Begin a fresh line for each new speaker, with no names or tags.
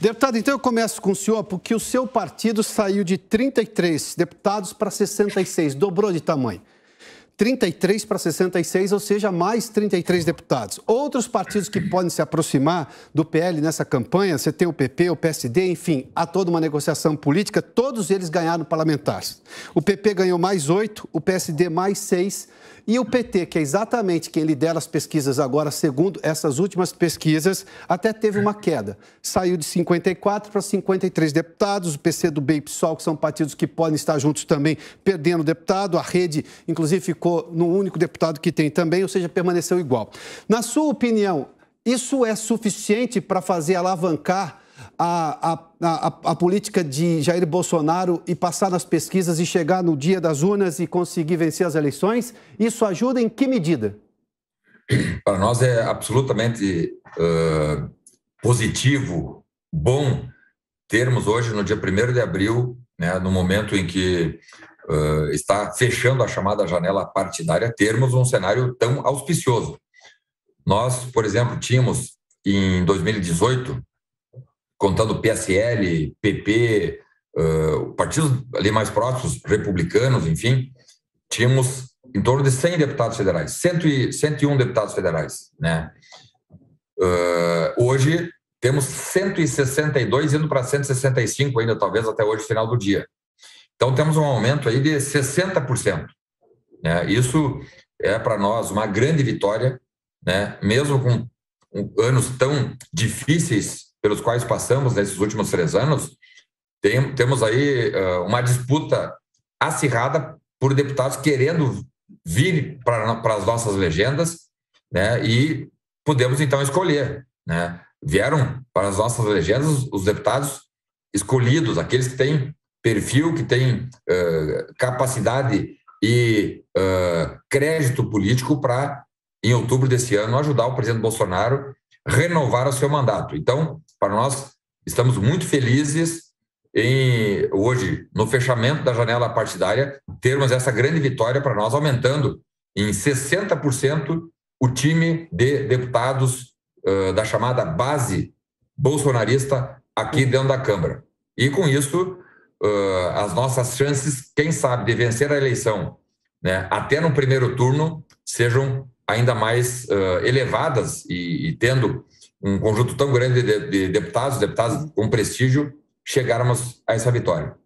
Deputado, então eu começo com o senhor, porque o seu partido saiu de 33 deputados para 66, dobrou de tamanho. 33 para 66, ou seja, mais 33 deputados. Outros partidos que podem se aproximar do PL nessa campanha, você tem o PP, o PSD, enfim, há toda uma negociação política, todos eles ganharam parlamentares. O PP ganhou mais 8, o PSD mais 6 e o PT, que é exatamente quem lidera as pesquisas agora, segundo essas últimas pesquisas, até teve uma queda. Saiu de 54 para 53 deputados, o PC do B e PSOL, que são partidos que podem estar juntos também, perdendo deputado, a rede, inclusive, ficou ficou no único deputado que tem também, ou seja, permaneceu igual. Na sua opinião, isso é suficiente para fazer alavancar a, a, a, a, política de Jair Bolsonaro e passar nas pesquisas e chegar no dia das urnas e conseguir vencer as eleições? Isso ajuda em que medida?
Para nós é absolutamente uh, positivo, bom termos hoje, no dia 1 de abril, né, no momento em que uh, está fechando a chamada janela partidária, termos um cenário tão auspicioso. Nós, por exemplo, tínhamos em 2018, contando PSL, PP, uh, ah, partidos ali mais próximos, republicanos, enfim, tínhamos em torno de 100 deputados federais, 100, 101 deputados federais, né? Uh, hoje temos 162 indo para 165 ainda, talvez até hoje, final do dia. Então, temos um aumento aí de 60%. Né? Isso é para nós uma grande vitória, né? mesmo com anos tão difíceis pelos quais passamos nesses últimos três anos, tem, temos aí uh, uma disputa acirrada por deputados querendo vir para as nossas legendas, né? E podemos então escolher, né? Vieram para as nossas legendas os deputados escolhidos, aqueles que têm perfil, que tem uh, capacidade e uh, crédito político para, em outubro desse ano, ajudar o presidente Bolsonaro a renovar o seu mandato. Então, para nós, estamos muito felizes em, hoje, no fechamento da janela partidária, termos essa grande vitória para nós, aumentando em 60% o time de deputados uh, da chamada base bolsonarista aqui dentro da Câmara. E com isso, uh, as nossas chances, quem sabe, de vencer a eleição, né, até no primeiro turno, sejam ainda mais uh, elevadas e, e, tendo um conjunto tão grande de, de deputados, deputados com prestígio, chegarmos a essa vitória.